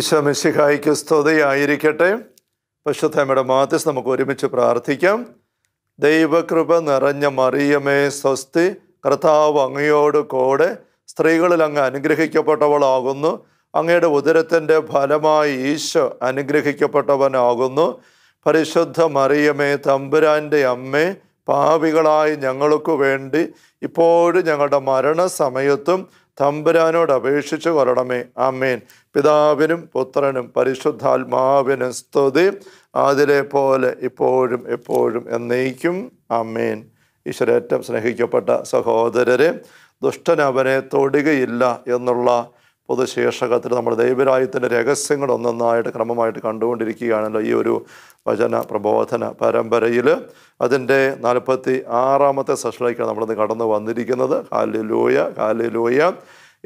ഈശോമിശിഹായിക്ക് സ്തുതയായിരിക്കട്ടെ പശുദ്ധമ്മയുടെ മാധ്യസ് നമുക്ക് ഒരുമിച്ച് പ്രാർത്ഥിക്കാം ദൈവകൃപ നിറഞ്ഞ മറിയമേ സ്വസ്തി കർത്താവ് അങ്ങയോട് കൂടെ സ്ത്രീകളിൽ അങ്ങ് അനുഗ്രഹിക്കപ്പെട്ടവളാകുന്നു അങ്ങയുടെ ഉദരത്തിൻ്റെ ഫലമായി ഈശോ അനുഗ്രഹിക്കപ്പെട്ടവനാകുന്നു പരിശുദ്ധ മറിയമേ തമ്പുരാൻ്റെ അമ്മേ പാവികളായി ഞങ്ങൾക്ക് വേണ്ടി ഇപ്പോഴും ഞങ്ങളുടെ മരണസമയത്തും തമ്പുരാനോട് അപേക്ഷിച്ച് കൊരണമേ ആമേൻ പിതാവിനും പുത്രനും പരിശുദ്ധാത്മാവിനും സ്തുതി അതിലെ പോലെ ഇപ്പോഴും എപ്പോഴും എന്നേക്കും ആമേൻ ഈശ്വരേറ്റം സ്നേഹിക്കപ്പെട്ട സഹോദരരെ ദുഷ്ടനവനെ തൊടുകയില്ല എന്നുള്ള പൊതുശീർഷകത്തിൽ നമ്മൾ ദൈവരായത്തിൻ്റെ രഹസ്യങ്ങൾ ഒന്നൊന്നായിട്ട് ക്രമമായിട്ട് കണ്ടുകൊണ്ടിരിക്കുകയാണല്ലോ ഈ ഒരു വചന പ്രബോധന പരമ്പരയിൽ അതിൻ്റെ നാൽപ്പത്തി ആറാമത്തെ സെഷനിലേക്കാണ് നമ്മളിന്ന് കടന്നു വന്നിരിക്കുന്നത് കാലിലൂയ കാലിലൂയ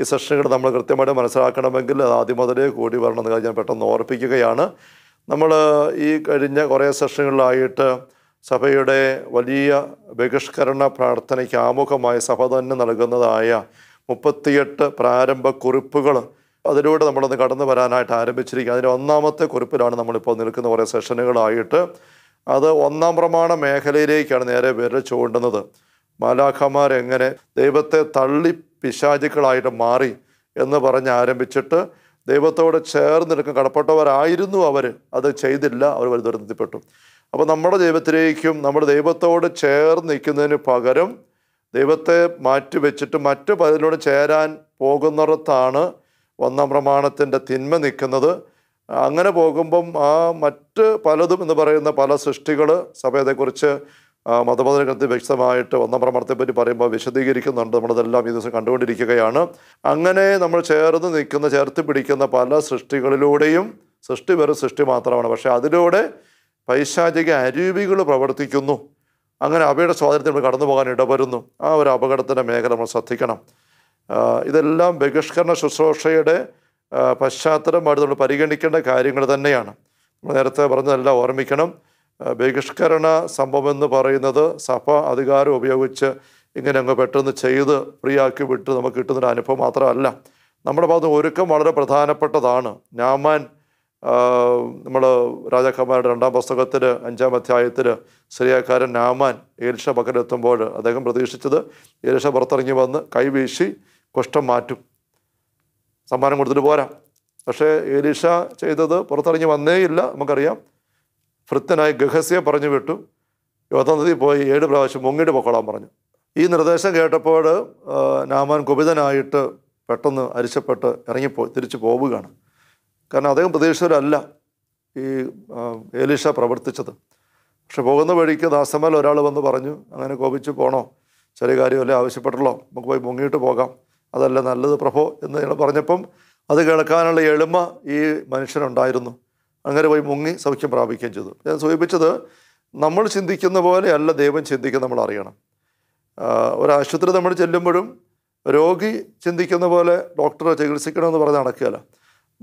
ഈ സെഷനുകൾ നമ്മൾ കൃത്യമായിട്ട് മനസ്സിലാക്കണമെങ്കിൽ അത് ആദ്യം മുതലേ കൂടി വരണം എന്ന് കാര്യം ഞാൻ പെട്ടെന്ന് ഓർപ്പിക്കുകയാണ് നമ്മൾ ഈ കഴിഞ്ഞ കുറേ സെഷനുകളിലായിട്ട് സഭയുടെ വലിയ ബഹിഷ്കരണ പ്രാർത്ഥനയ്ക്ക് ആമുഖമായി സഭ തന്നെ നൽകുന്നതായ മുപ്പത്തിയെട്ട് പ്രാരംഭ കുറിപ്പുകൾ അതിലൂടെ നമ്മളൊന്ന് കടന്നു വരാനായിട്ട് ആരംഭിച്ചിരിക്കുക അതിൻ്റെ ഒന്നാമത്തെ കുറിപ്പിലാണ് നമ്മളിപ്പോൾ നിൽക്കുന്ന കുറേ സെഷനുകളായിട്ട് അത് ഒന്നാം പ്രമാണ മേഖലയിലേക്കാണ് നേരെ വിരൽ ചൂണ്ടുന്നത് മാലാഖമാർ എങ്ങനെ ദൈവത്തെ തള്ളി പിശാചുക്കളായിട്ട് മാറി എന്ന് പറഞ്ഞ് ആരംഭിച്ചിട്ട് ദൈവത്തോട് ചേർന്ന് നിൽക്കും കടപ്പെട്ടവരായിരുന്നു അവർ അത് ചെയ്തില്ല അവർ വലിയ ദുരന്തപ്പെട്ടു അപ്പോൾ നമ്മുടെ ദൈവത്തിലേക്കും നമ്മുടെ ദൈവത്തോട് ചേർന്ന് നിൽക്കുന്നതിന് പകരം ദൈവത്തെ മാറ്റി വെച്ചിട്ട് മറ്റു പലതിനോട് ചേരാൻ പോകുന്നിടത്താണ് ഒന്നാം പ്രമാണത്തിൻ്റെ തിന്മ നിൽക്കുന്നത് അങ്ങനെ പോകുമ്പം ആ മറ്റ് പലതും എന്ന് പറയുന്ന പല സൃഷ്ടികൾ സഭയത്തെക്കുറിച്ച് മതബോധനത്തിൽ വ്യക്തമായിട്ട് ഒന്നാം പ്രമാണത്തെപ്പറ്റി പറയുമ്പോൾ വിശദീകരിക്കുന്നുണ്ട് നമ്മളതെല്ലാം ഈ ദിവസം കണ്ടുകൊണ്ടിരിക്കുകയാണ് അങ്ങനെ നമ്മൾ ചേർന്ന് നിൽക്കുന്ന ചേർത്ത് പിടിക്കുന്ന പല സൃഷ്ടികളിലൂടെയും സൃഷ്ടി വെറും സൃഷ്ടി മാത്രമാണ് പക്ഷേ അതിലൂടെ പൈശാചിക അരൂപികൾ പ്രവർത്തിക്കുന്നു അങ്ങനെ അവയുടെ സ്വാതന്ത്ര്യം നമ്മൾ കടന്നു പോകാൻ ഇടവരുന്നു ആ ഒരു അപകടത്തിൻ്റെ മേഖല നമ്മൾ ശ്രദ്ധിക്കണം ഇതെല്ലാം ബഹിഷ്കരണ ശുശ്രൂഷയുടെ പശ്ചാത്തലമായിട്ട് നമ്മൾ പരിഗണിക്കേണ്ട കാര്യങ്ങൾ തന്നെയാണ് നമ്മൾ നേരത്തെ പറഞ്ഞതെല്ലാം ഓർമ്മിക്കണം ബഹിഷ്കരണ സംഭവം എന്ന് പറയുന്നത് സഭ അധികാരം ഉപയോഗിച്ച് ഇങ്ങനെ അങ്ങ് പെട്ടെന്ന് ചെയ്ത് ഫ്രീ ആക്കി വിട്ട് നമുക്ക് കിട്ടുന്നൊരു അനുഭവം മാത്രമല്ല നമ്മുടെ ഭാഗത്ത് ഒരുക്കം വളരെ പ്രധാനപ്പെട്ടതാണ് നാമാൻ നമ്മൾ രാജാക്കന്മാരുടെ രണ്ടാം പുസ്തകത്തിൽ അഞ്ചാം അധ്യായത്തിൽ സ്ത്രീയക്കാരൻ നാമാൻ ഏലിഷ പക്കലെത്തുമ്പോൾ അദ്ദേഹം പ്രതീക്ഷിച്ചത് ഏലിഷ പുറത്തിറങ്ങി വന്ന് കൈവീശി കുഷ്ടം മാറ്റും സമ്മാനം കൊടുത്തിട്ട് പോരാ പക്ഷേ ഏലിഷ ചെയ്തത് പുറത്തിറങ്ങി വന്നേയില്ല നമുക്കറിയാം ഭൃത്തനായ ഗഹസ്യെ പറഞ്ഞു വിട്ടു യോധനദി പോയി ഏഴ് പ്രാവശ്യം മുങ്ങിട്ട് പൊക്കോളാൻ പറഞ്ഞു ഈ നിർദ്ദേശം കേട്ടപ്പോൾ നാമാൻ കുപിതനായിട്ട് പെട്ടെന്ന് അരിശപ്പെട്ട് ഇറങ്ങിപ്പോ തിരിച്ചു പോവുകയാണ് കാരണം അദ്ദേഹം പ്രതീക്ഷിച്ചവരല്ല ഈ ഏലീഷ പ്രവർത്തിച്ചത് പക്ഷെ പോകുന്ന വഴിക്ക് ദാസമ്മൽ ഒരാൾ വന്ന് പറഞ്ഞു അങ്ങനെ കോപിച്ച് പോണോ ചെറിയ കാര്യമല്ലേ ആവശ്യപ്പെട്ടല്ലോ നമുക്ക് പോയി മുങ്ങിയിട്ട് പോകാം അതല്ല നല്ലത് പ്രഭോ എന്ന് ഞങ്ങൾ പറഞ്ഞപ്പം അത് കേൾക്കാനുള്ള എളിമ ഈ മനുഷ്യനുണ്ടായിരുന്നു അങ്ങനെ പോയി മുങ്ങി സൗഖ്യം പ്രാപിക്കുകയും ചെയ്തു ഞാൻ സൂചിപ്പിച്ചത് നമ്മൾ ചിന്തിക്കുന്ന പോലെയല്ല ദൈവം ചിന്തിക്കുന്ന നമ്മൾ അറിയണം ഒരു ആശുപത്രി നമ്മൾ ചെല്ലുമ്പോഴും രോഗി ചിന്തിക്കുന്ന പോലെ ഡോക്ടറെ ചികിത്സിക്കണമെന്ന് പറഞ്ഞ് നടക്കുകയല്ല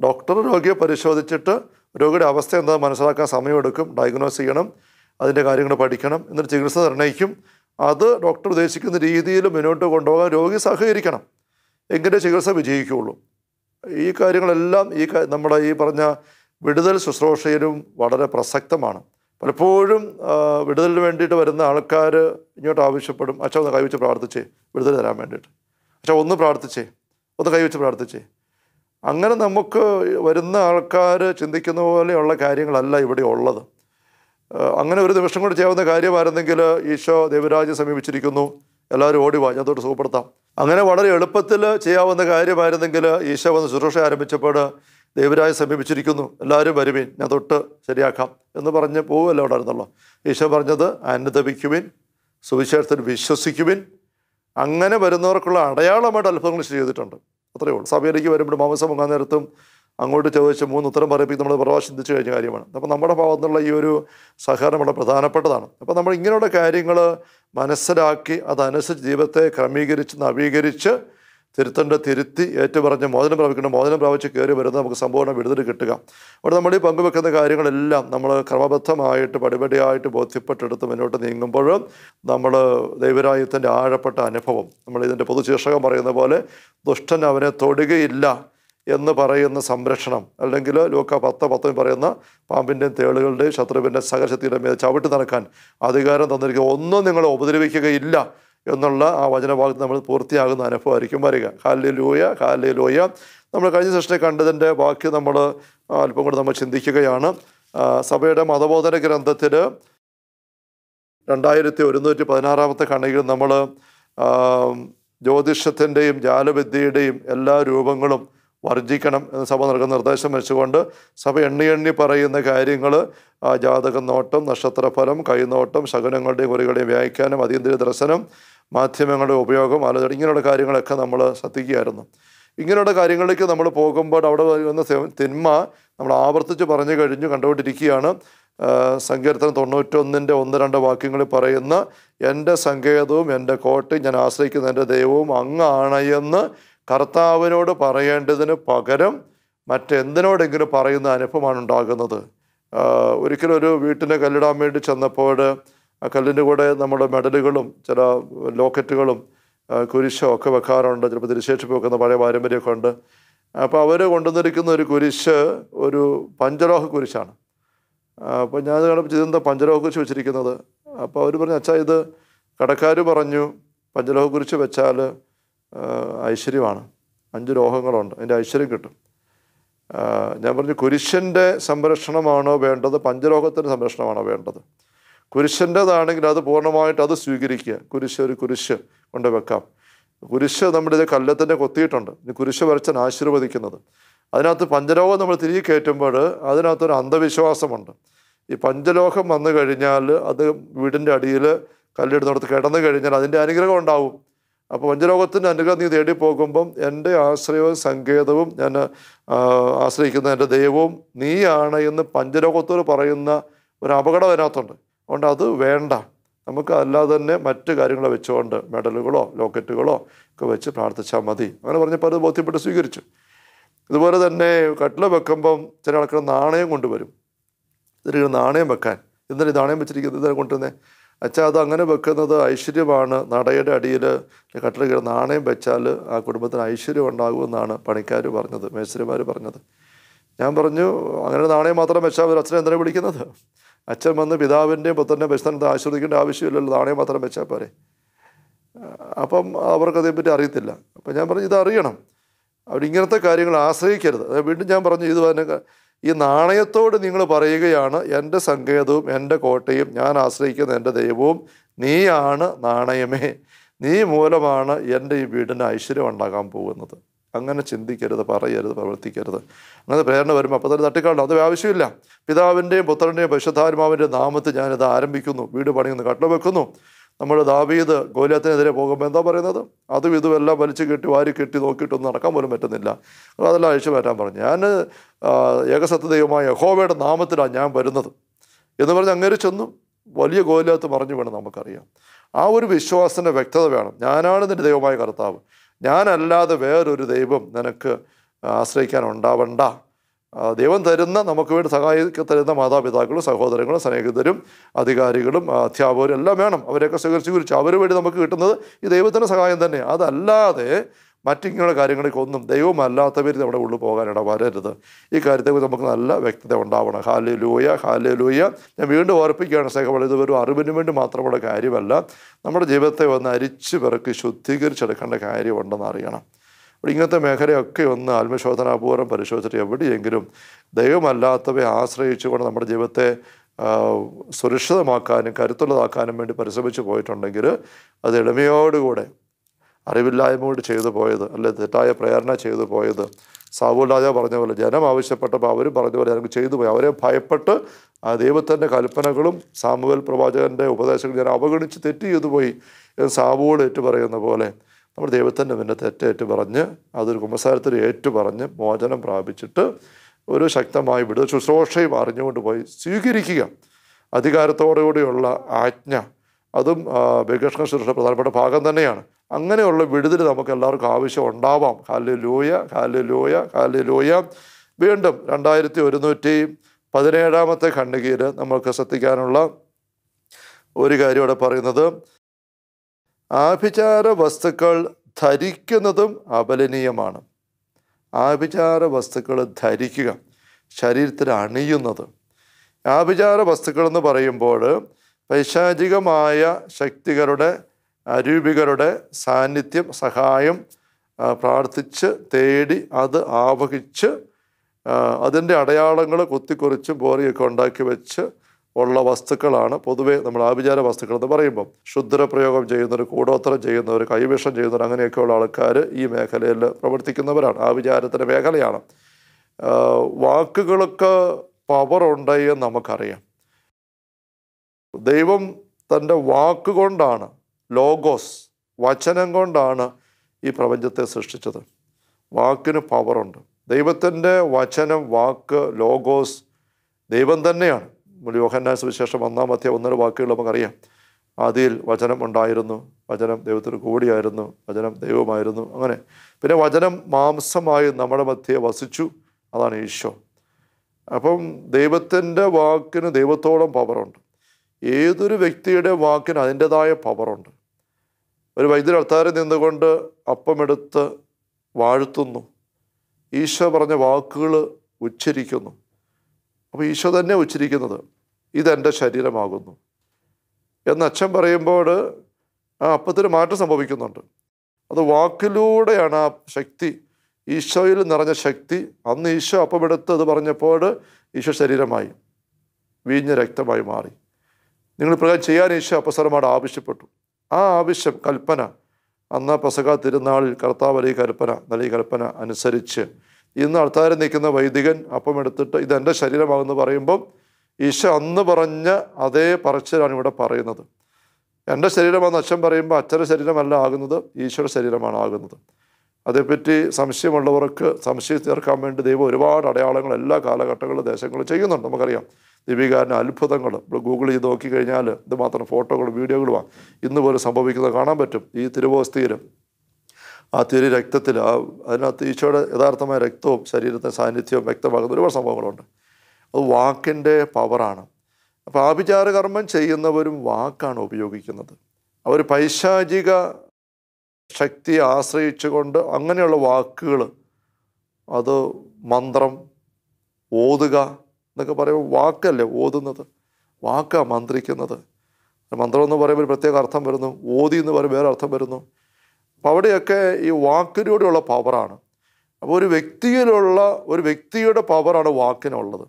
ഡോക്ടർ രോഗിയെ പരിശോധിച്ചിട്ട് രോഗിയുടെ അവസ്ഥ എന്താ മനസ്സിലാക്കാൻ സമയമെടുക്കും ഡയഗ്നോസ് ചെയ്യണം അതിൻ്റെ കാര്യങ്ങൾ പഠിക്കണം എന്നിട്ട് ചികിത്സ നിർണ്ണയിക്കും അത് ഡോക്ടർ ഉദ്ദേശിക്കുന്ന രീതിയിൽ മുന്നോട്ട് കൊണ്ടുപോകാൻ രോഗി സഹകരിക്കണം എങ്കിലേ ചികിത്സ വിജയിക്കുകയുള്ളൂ ഈ കാര്യങ്ങളെല്ലാം ഈ നമ്മുടെ ഈ പറഞ്ഞ വിടുതൽ ശുശ്രൂഷയിലും വളരെ പ്രസക്തമാണ് പലപ്പോഴും വിടുതലിന് വേണ്ടിയിട്ട് വരുന്ന ആൾക്കാർ ഇങ്ങോട്ട് ആവശ്യപ്പെടും അച്ഛ ഒന്ന് കൈവച്ച് പ്രാർത്ഥിച്ചേ വിടുതൽ തരാൻ വേണ്ടിയിട്ട് അച്ഛ ഒന്ന് പ്രാർത്ഥിച്ചേ ഒന്ന് കൈവച്ച് പ്രാർത്ഥിച്ചേ അങ്ങനെ നമുക്ക് വരുന്ന ആൾക്കാർ ചിന്തിക്കുന്ന പോലെയുള്ള കാര്യങ്ങളല്ല ഇവിടെ ഉള്ളത് അങ്ങനെ ഒരു നിമിഷം കൂടി ചെയ്യാവുന്ന കാര്യമായിരുന്നെങ്കിൽ ഈശോ ദേവരാജ് സമീപിച്ചിരിക്കുന്നു എല്ലാവരും ഓടി വാ ഞാൻ തൊട്ട് സുഖപ്പെടുത്താം അങ്ങനെ വളരെ എളുപ്പത്തിൽ ചെയ്യാവുന്ന കാര്യമായിരുന്നെങ്കിൽ ഈശോ വന്ന് ശുശ്രൂഷ ആരംഭിച്ചപ്പോൾ ദൈവരായ സമീപിച്ചിരിക്കുന്നു എല്ലാവരും വരുവീൻ ഞാൻ തൊട്ട് ശരിയാക്കാം എന്ന് പറഞ്ഞ് പോവുമല്ലോ ഉണ്ടായിരുന്നല്ലോ ഈശോ പറഞ്ഞത് അനുദപിക്കുവിൻ സുവിശേഷത്തിൽ വിശ്വസിക്കുവിൻ അങ്ങനെ വരുന്നവർക്കുള്ള അടയാളമായിട്ട് അത്ഭുതങ്ങൾ ചെയ്തിട്ടുണ്ട് അത്രയേ ഉള്ളൂ സഭയിലേക്ക് വരുമ്പോൾ മാമസം മുങ്ങാൻ നേരത്തും അങ്ങോട്ട് ചോദിച്ച് മൂന്ന് ഉത്തരം പറയിപ്പിക്കും നമ്മൾ പ്രഭാവം ചിന്തിച്ചു കഴിഞ്ഞ കാര്യമാണ് അപ്പം നമ്മുടെ ഭാഗത്തു നിന്നുള്ള ഈ ഒരു സഹകരണം വളരെ പ്രധാനപ്പെട്ടതാണ് അപ്പം നമ്മൾ ഇങ്ങനെയുള്ള കാര്യങ്ങൾ മനസ്സിലാക്കി അതനുസരിച്ച് ജീവിതത്തെ ക്രമീകരിച്ച് നവീകരിച്ച് തിരുത്തേണ്ട തിരുത്തി പറഞ്ഞ് മോചനം പ്രാപിക്കണം മോചനം പ്രാപിച്ച് കയറി വരുന്ന നമുക്ക് സമ്പൂർണ്ണ വിടുതൽ കിട്ടുക അവിടെ നമ്മൾ ഈ പങ്കുവെക്കുന്ന കാര്യങ്ങളെല്ലാം നമ്മൾ ക്രമബദ്ധമായിട്ട് പടിപടിയായിട്ട് ബോധ്യപ്പെട്ടെടുത്ത് മുന്നോട്ട് നീങ്ങുമ്പോൾ നമ്മൾ ദൈവരായുധത്തിൻ്റെ ആഴപ്പെട്ട അനുഭവം നമ്മൾ ഇതിൻ്റെ പൊതുശീർഷകം പറയുന്ന പോലെ ദുഷ്ടൻ അവനെ തൊടുകയില്ല എന്ന് പറയുന്ന സംരക്ഷണം അല്ലെങ്കിൽ ലോക പത്ത് പത്തും പറയുന്ന പാമ്പിൻ്റെയും തേളുകളുടെയും ശത്രുവിൻ്റെ സഹശക്തിയുടെ മേൽ ചവിട്ടി നടക്കാൻ അധികാരം തന്നിരിക്കുക ഒന്നും നിങ്ങളെ ഉപദ്രവിക്കുകയില്ല എന്നുള്ള ആ വചനഭാഗത്ത് നമ്മൾ പൂർത്തിയാകുന്ന അനുഭവമായിരിക്കും വരിക ഹാലി ലൂയ ഹാലി ലൂയ നമ്മൾ കഴിഞ്ഞ സെഷനെ കണ്ടതിൻ്റെ ബാക്കി നമ്മൾ അല്പം കൂടി നമ്മൾ ചിന്തിക്കുകയാണ് സഭയുടെ മതബോധന ഗ്രന്ഥത്തിൽ രണ്ടായിരത്തി ഒരുന്നൂറ്റി പതിനാറാമത്തെ കണയിൽ നമ്മൾ ജ്യോതിഷത്തിൻ്റെയും ജാലവിദ്യയുടെയും എല്ലാ രൂപങ്ങളും വർജിക്കണം എന്ന് സഭ നൽകുന്ന നിർദ്ദേശം വെച്ചുകൊണ്ട് സഭ എണ്ണി എണ്ണി പറയുന്ന കാര്യങ്ങൾ ജാതക നോട്ടം നക്ഷത്രഫലം കൈനോട്ടം ശകുനങ്ങളുടെയും കുറികളുടെയും വ്യാഖ്യാനം അതീന്ദ്രിയ ദർശനം മാധ്യമങ്ങളുടെ ഉപയോഗം ആലോചന ഇങ്ങനെയുള്ള കാര്യങ്ങളൊക്കെ നമ്മൾ ശ്രദ്ധിക്കുകയായിരുന്നു ഇങ്ങനെയുള്ള കാര്യങ്ങളിലേക്ക് നമ്മൾ പോകുമ്പോൾ അവിടെ വരുന്ന തിന്മ നമ്മൾ ആവർത്തിച്ച് പറഞ്ഞു കഴിഞ്ഞു കണ്ടുകൊണ്ടിരിക്കുകയാണ് സങ്കീർത്തനം തൊണ്ണൂറ്റൊന്നിൻ്റെ ഒന്ന് രണ്ട് വാക്യങ്ങളിൽ പറയുന്ന എൻ്റെ സങ്കേതവും എൻ്റെ കോട്ടയും ഞാൻ ആശ്രയിക്കുന്ന എൻ്റെ ദൈവവും അങ്ങാണയെന്ന് കർത്താവിനോട് പറയേണ്ടതിന് പകരം മറ്റെന്തിനോടെങ്കിലും പറയുന്ന അനുഭവമാണ് ഉണ്ടാകുന്നത് ഒരിക്കലും ഒരു വീട്ടിനെ കല്ലിടാൻ വേണ്ടി ചെന്നപ്പോൾ ആ കല്ലിൻ്റെ കൂടെ നമ്മുടെ മെഡലുകളും ചില ലോക്കറ്റുകളും കുരിശോ ഒക്കെ വെക്കാറുണ്ട് ചിലപ്പോൾ തിരിശേഷി വെക്കുന്ന പഴയ പാരമ്പര്യമൊക്കെ ഉണ്ട് അപ്പോൾ അവർ കൊണ്ടുവന്നിരിക്കുന്ന ഒരു കുരിശ് ഒരു പഞ്ചലോഹ കുരിശാണ് അപ്പോൾ ഞാൻ കണ്ടപ്പോൾ ഇതെന്താ പഞ്ചലോഹ കുരിശ് വെച്ചിരിക്കുന്നത് അപ്പോൾ അവർ പറഞ്ഞു അച്ഛാ ഇത് കടക്കാർ പറഞ്ഞു പഞ്ചലോഹ കുരിശ് വെച്ചാൽ ഐശ്വര്യമാണ് അഞ്ച് രോഗങ്ങളുണ്ട് അതിൻ്റെ ഐശ്വര്യം കിട്ടും ഞാൻ പറഞ്ഞു കുരിശൻ്റെ സംരക്ഷണമാണോ വേണ്ടത് പഞ്ചരോഗത്തിൻ്റെ സംരക്ഷണമാണോ വേണ്ടത് കുരിശൻ്റെതാണെങ്കിൽ അത് പൂർണ്ണമായിട്ട് അത് സ്വീകരിക്കുക കുരിശ് ഒരു കുരിശ് കൊണ്ട് വെക്കാം കുരിശ് നമ്മുടെ ഇത് കല്ലത്തിൻ്റെ കൊത്തിയിട്ടുണ്ട് ഇനി കുരിശ് വരച്ചൻ ആശീർവദിക്കുന്നത് അതിനകത്ത് പഞ്ചരോഗം നമ്മൾ തിരികെ കയറ്റുമ്പോൾ അതിനകത്തൊരു അന്ധവിശ്വാസമുണ്ട് ഈ പഞ്ചലോകം വന്നു കഴിഞ്ഞാൽ അത് വീടിൻ്റെ അടിയിൽ കല്ലെടുത്തിടത്ത് കിടന്നു കഴിഞ്ഞാൽ അതിൻ്റെ അനുഗ്രഹം ഉണ്ടാവും അപ്പോൾ വഞ്ചലോകത്തിൻ്റെ അനുഗ്രഹം നീ തേടി പോകുമ്പം എൻ്റെ ആശ്രയവും സങ്കേതവും ഞാൻ ആശ്രയിക്കുന്ന എൻ്റെ ദൈവവും നീയാണ് എന്ന് പഞ്ചലോകത്തോട് പറയുന്ന ഒരു അപകടം അതിനകത്തുണ്ട് അതുകൊണ്ട് അത് വേണ്ട നമുക്ക് അല്ലാതെ തന്നെ മറ്റു കാര്യങ്ങളെ വെച്ചുകൊണ്ട് മെഡലുകളോ ലോക്കറ്റുകളോ ഒക്കെ വെച്ച് പ്രാർത്ഥിച്ചാൽ മതി അങ്ങനെ പറഞ്ഞപ്പോൾ അത് ബോധ്യപ്പെട്ട് സ്വീകരിച്ചു ഇതുപോലെ തന്നെ കട്ടിൽ വെക്കുമ്പം ചില ആൾക്കാർ നാണയം കൊണ്ടുവരും ഇതിൽ നാണയം വെക്കാൻ ഇന്നലെ നാണയം വെച്ചിരിക്കുന്നത് ഇതിനെ കൊണ്ടുവന്നേ അച്ഛാ അത് അങ്ങനെ വെക്കുന്നത് ഐശ്വര്യമാണ് നടയുടെ അടിയിൽ കട്ടിൽ കീഴ് നാണയം വെച്ചാൽ ആ കുടുംബത്തിന് ഐശ്വര്യം ഉണ്ടാകുമെന്നാണ് പണിക്കാർ പറഞ്ഞത് മേശ്വരിമാർ പറഞ്ഞത് ഞാൻ പറഞ്ഞു അങ്ങനെ നാണയം മാത്രം വെച്ചാൽ ഒരു അച്ഛനെ എന്തിനാണ് വിളിക്കുന്നത് അച്ഛൻ വന്ന് പിതാവിൻ്റെയും പുത്രൻ്റെയും ബസ്തനത്തെ ആശ്വദിക്കേണ്ട ആവശ്യമില്ലല്ലോ നാണയം മാത്രം വെച്ചാൽ പോരെ അപ്പം അവർക്കതേപ്പറ്റി അറിയത്തില്ല അപ്പം ഞാൻ പറഞ്ഞു ഇത് അറിയണം അവരിങ്ങനത്തെ കാര്യങ്ങൾ ആശ്രയിക്കരുത് വീണ്ടും ഞാൻ പറഞ്ഞു ഇത് തന്നെ ഈ നാണയത്തോട് നിങ്ങൾ പറയുകയാണ് എൻ്റെ സങ്കേതവും എൻ്റെ കോട്ടയും ഞാൻ ആശ്രയിക്കുന്ന എൻ്റെ ദൈവവും നീയാണ് നാണയമേ നീ മൂലമാണ് എൻ്റെ ഈ വീടിന് ഐശ്വര്യം ഉണ്ടാകാൻ പോകുന്നത് അങ്ങനെ ചിന്തിക്കരുത് പറയരുത് പ്രവർത്തിക്കരുത് അങ്ങനെ പ്രേരണ വരുമ്പോൾ അപ്പോൾ തന്നെ തട്ടിക്കാണ്ട് അത് ആവശ്യമില്ല പിതാവിൻ്റെയും പുത്രൻ്റെയും പരിശുദ്ധാത്മാവിൻ്റെ നാമത്തിൽ ഞാനിത് ആരംഭിക്കുന്നു വീട് പണിയുന്നു കട്ടിൽ വെക്കുന്നു നമ്മൾ ദാവീദ് ഗോലിയത്തിനെതിരെ പോകുമ്പോൾ എന്താ പറയുന്നത് അതും ഇതും എല്ലാം വലിച്ചു കെട്ടി വാരി കെട്ടി നോക്കിയിട്ടൊന്നും നടക്കാൻ പോലും പറ്റുന്നില്ല അതെല്ലാം അഴിച്ചു മാറ്റാൻ പറഞ്ഞു ഞാൻ ഏകസത്യ ദൈവമായ യഹോവയുടെ നാമത്തിലാണ് ഞാൻ വരുന്നത് എന്ന് പറഞ്ഞ് അങ്ങേര് ചെന്നു വലിയ ഗോലിയത്ത് മറിഞ്ഞു വേണം നമുക്കറിയാം ആ ഒരു വിശ്വാസത്തിൻ്റെ വ്യക്തത വേണം ഞാനാണ് നിൻ്റെ ദൈവമായ കർത്താവ് ഞാനല്ലാതെ വേറൊരു ദൈവം നിനക്ക് ആശ്രയിക്കാൻ ഉണ്ടാവണ്ട ദൈവം തരുന്ന നമുക്ക് വേണ്ടി സഹായിക്ക തരുന്ന മാതാപിതാക്കളും സഹോദരങ്ങളും സ്നേഹിതരും അധികാരികളും അധ്യാപകരും എല്ലാം വേണം അവരെയൊക്കെ സ്വീകരിച്ചു അവർ വേണ്ടി നമുക്ക് കിട്ടുന്നത് ഈ ദൈവത്തിൻ്റെ സഹായം തന്നെ അതല്ലാതെ മറ്റിങ്ങനെയുള്ള കാര്യങ്ങൾക്കൊന്നും ദൈവമല്ലാത്ത പേര് നമ്മുടെ ഉള്ളിൽ പോകാനിട വരരുത് ഈ കാര്യത്തെ നമുക്ക് നല്ല വ്യക്തത ഉണ്ടാവണം ഹാലേ ലൂയ ഹാലേ ലൂയ ഞാൻ വീണ്ടും ഓർപ്പിക്കുകയാണ് സ്നേഹം ഇത് ഒരു അറിവിന് വേണ്ടി മാത്രമുള്ള കാര്യമല്ല നമ്മുടെ ജീവിതത്തെ ഒന്ന് അരിച്ചു പിറക്കി ശുദ്ധീകരിച്ചെടുക്കേണ്ട കാര്യമുണ്ടെന്ന് അറിയണം അപ്പോൾ ഇങ്ങനത്തെ മേഖലയൊക്കെ ഒന്ന് ആത്മശോധനാപൂർവ്വം പരിശോധിച്ചിട്ട് എവിടെയെങ്കിലും ദൈവമല്ലാത്തവയെ ആശ്രയിച്ചുകൊണ്ട് നമ്മുടെ ജീവിതത്തെ സുരക്ഷിതമാക്കാനും കരുത്തുള്ളതാക്കാനും വേണ്ടി പരിശ്രമിച്ചു പോയിട്ടുണ്ടെങ്കിൽ അത് എളിമയോടുകൂടെ അറിവില്ലായ്മയോട് ചെയ്തു പോയത് അല്ലെ തെറ്റായ പ്രേരണ ചെയ്തു പോയത് സാവൂൽ രാജ പറഞ്ഞ പോലെ ജനം ആവശ്യപ്പെട്ടപ്പോൾ അവർ പറഞ്ഞ പോലെ എനിക്ക് ചെയ്തു പോയി അവരെ ഭയപ്പെട്ട് ആ ദൈവത്തിൻ്റെ കൽപ്പനകളും സാമുവൽ പ്രവാചകൻ്റെ ഉപദേശങ്ങളും ഞാൻ അവഗണിച്ച് തെറ്റ് ചെയ്തു പോയി എന്ന് സാവൂൾ ഏറ്റു പറയുന്ന പോലെ നമ്മൾ ദൈവത്തിൻ്റെ മുന്നേ തെറ്റേറ്റ് പറഞ്ഞ് അതൊരു കുമ്പസാരത്തിൽ ഏറ്റു പറഞ്ഞ് മോചനം പ്രാപിച്ചിട്ട് ഒരു ശക്തമായി വിടുക ശുശ്രൂഷയും അറിഞ്ഞുകൊണ്ട് പോയി സ്വീകരിക്കുക അധികാരത്തോടുകൂടിയുള്ള ആജ്ഞ അതും ബഹിഷ്കരണ ശുശ്രൂഷ പ്രധാനപ്പെട്ട ഭാഗം തന്നെയാണ് അങ്ങനെയുള്ള വിടുതൽ നമുക്ക് എല്ലാവർക്കും ആവശ്യം ഉണ്ടാവാം കാലിൽ ലൂയ കാലിൽ ലൂയ കാലിൽ ലൂയ വീണ്ടും രണ്ടായിരത്തി ഒരുന്നൂറ്റി പതിനേഴാമത്തെ ഖണ്ഡികയിൽ നമുക്ക് ശ്രദ്ധിക്കാനുള്ള ഒരു കാര്യം ഇവിടെ പറയുന്നത് ആഭിചാര വസ്തുക്കൾ ധരിക്കുന്നതും അപലനീയമാണ് ആഭിചാര വസ്തുക്കൾ ധരിക്കുക ശരീരത്തിൽ അണിയുന്നത് ആഭിചാര വസ്തുക്കൾ എന്ന് പറയുമ്പോൾ പൈശാചികമായ ശക്തികളുടെ അരൂപികളുടെ സാന്നിധ്യം സഹായം പ്രാർത്ഥിച്ച് തേടി അത് ആവഹിച്ച് അതിൻ്റെ അടയാളങ്ങൾ കുത്തിക്കുറിച്ചും ബോറിയൊക്കെ ഉണ്ടാക്കി വെച്ച് ഉള്ള വസ്തുക്കളാണ് പൊതുവേ നമ്മൾ ആഭിചാര വസ്തുക്കൾ എന്ന് പറയുമ്പം ക്ഷുദ്രപ്രയോഗം ചെയ്യുന്നവർ കൂടോത്തരം ചെയ്യുന്നവർ കൈവിഷം ചെയ്യുന്നവർ അങ്ങനെയൊക്കെയുള്ള ആൾക്കാർ ഈ മേഖലയിൽ പ്രവർത്തിക്കുന്നവരാണ് ആഭിചാരത്തിൻ്റെ മേഖലയാണ് വാക്കുകൾക്ക് പവറുണ്ട് എന്ന് നമുക്കറിയാം ദൈവം തൻ്റെ വാക്കുകൊണ്ടാണ് ലോഗോസ് വചനം കൊണ്ടാണ് ഈ പ്രപഞ്ചത്തെ സൃഷ്ടിച്ചത് വാക്കിന് പവറുണ്ട് ദൈവത്തിൻ്റെ വചനം വാക്ക് ലോഗോസ് ദൈവം തന്നെയാണ് യോഹന്നാൻ സുവിശേഷം ഒന്നാം മധ്യ ഒന്നര വാക്കുകൾ നമുക്കറിയാം ആദിയിൽ വചനം ഉണ്ടായിരുന്നു വചനം ദൈവത്തിന് കൂടിയായിരുന്നു വചനം ദൈവമായിരുന്നു അങ്ങനെ പിന്നെ വചനം മാംസമായി നമ്മുടെ മധ്യയെ വസിച്ചു അതാണ് ഈശോ അപ്പം ദൈവത്തിൻ്റെ വാക്കിന് ദൈവത്തോളം പവറുണ്ട് ഏതൊരു വ്യക്തിയുടെ വാക്കിന് അതിൻ്റെതായ പവറുണ്ട് ഒരു വൈദ്യുതി അൾത്താരിൽ നിന്നുകൊണ്ട് അപ്പമെടുത്ത് വാഴ്ത്തുന്നു ഈശോ പറഞ്ഞ വാക്കുകൾ ഉച്ചരിക്കുന്നു അപ്പോൾ ഈശോ തന്നെ ഉച്ചരിക്കുന്നത് ഇതെൻ്റെ ശരീരമാകുന്നു എന്ന് അച്ഛൻ പറയുമ്പോൾ ആ അപ്പത്തിന് മാറ്റം സംഭവിക്കുന്നുണ്ട് അത് വാക്കിലൂടെയാണ് ആ ശക്തി ഈശോയിൽ നിറഞ്ഞ ശക്തി അന്ന് ഈശോ അപ്പമെടുത്ത് അത് പറഞ്ഞപ്പോൾ ഈശോ ശരീരമായി വീഞ്ഞ രക്തമായി മാറി നിങ്ങൾ പ്രകാരം ചെയ്യാൻ ഈശോ അപ്പസരമാണ് ആവശ്യപ്പെട്ടു ആ ആവശ്യം കൽപ്പന അന്ന് പെസക തിരുനാളിൽ കർത്താവലി കൽപ്പന നൽകിയ കൽപ്പന അനുസരിച്ച് ഇന്ന് അൾത്താരം നിൽക്കുന്ന വൈദികൻ അപ്പം എടുത്തിട്ട് ഇതെൻ്റെ ശരീരമാകുമെന്ന് പറയുമ്പം ഈശോ അന്ന് പറഞ്ഞ അതേ പറച്ചിലാണ് ഇവിടെ പറയുന്നത് എൻ്റെ ശരീരമാണെന്ന് അച്ഛൻ പറയുമ്പോൾ അച്ഛൻ്റെ ശരീരമല്ല ആകുന്നത് ഈശോയുടെ ശരീരമാണ് ആകുന്നത് അതേപ്പറ്റി സംശയമുള്ളവർക്ക് സംശയം തീർക്കാൻ വേണ്ടി ദൈവം ഒരുപാട് അടയാളങ്ങൾ എല്ലാ കാലഘട്ടങ്ങളിലും ദേശങ്ങളിൽ ചെയ്യുന്നുണ്ട് നമുക്കറിയാം ദീപികാരൻ്റെ അത്ഭുതങ്ങൾ ഗൂഗിൾ ചെയ്ത് നോക്കിക്കഴിഞ്ഞാൽ ഇത് മാത്രം ഫോട്ടോകളും വീഡിയോകളുമാണ് ഇന്ന് പോലും സംഭവിക്കുന്നത് കാണാൻ പറ്റും ഈ തിരുവോസ്തിയിലും ആ തിരി രക്തത്തിൽ ആ അതിനകത്ത് ഈശോയുടെ യഥാർത്ഥമായ രക്തവും ശരീരത്തിൻ്റെ സാന്നിധ്യവും വ്യക്തമാകുന്ന ഒരുപാട് സംഭവങ്ങളുണ്ട് അത് വാക്കിൻ്റെ പവറാണ് അപ്പോൾ ആഭിചാര കർമ്മം ചെയ്യുന്നവരും വാക്കാണ് ഉപയോഗിക്കുന്നത് അവർ പൈശാചിക ശക്തിയെ ആശ്രയിച്ചുകൊണ്ട് അങ്ങനെയുള്ള വാക്കുകൾ അത് മന്ത്രം ഓതുക എന്നൊക്കെ പറയുമ്പോൾ വാക്കല്ലേ ഓതുന്നത് വാക്കാണ് മന്ത്രിക്കുന്നത് മന്ത്രം എന്ന് പറയുമ്പോൾ ഒരു പ്രത്യേക അർത്ഥം വരുന്നു ഓതി എന്ന് പറയുമ്പോൾ വേറെ അർത്ഥം വരുന്നു അപ്പോൾ അവിടെയൊക്കെ ഈ വാക്കിലൂടെയുള്ള പവറാണ് അപ്പോൾ ഒരു വ്യക്തിയിലുള്ള ഒരു വ്യക്തിയുടെ പവറാണ് വാക്കിനുള്ളത്